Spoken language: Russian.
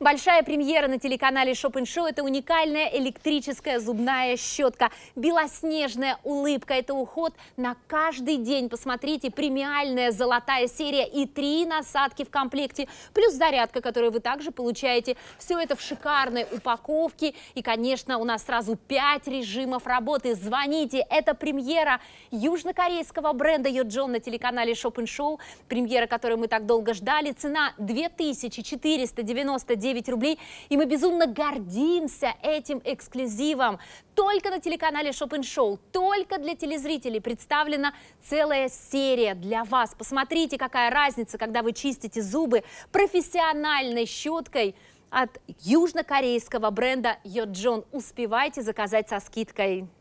Большая премьера на телеканале Шопин Шоу – это уникальная электрическая зубная щетка. Белоснежная улыбка – это уход на каждый день. Посмотрите, премиальная золотая серия и три насадки в комплекте, плюс зарядка, которую вы также получаете. Все это в шикарной упаковке. И, конечно, у нас сразу пять режимов работы. Звоните, это премьера южнокорейского бренда Йоджон на телеканале Шопин Шоу. Премьера, которую мы так долго ждали. Цена 2499 99 рублей. И мы безумно гордимся этим эксклюзивом. Только на телеканале Шопин Шоу, только для телезрителей представлена целая серия для вас. Посмотрите, какая разница, когда вы чистите зубы профессиональной щеткой от южнокорейского бренда Йоджон. Успевайте заказать со скидкой.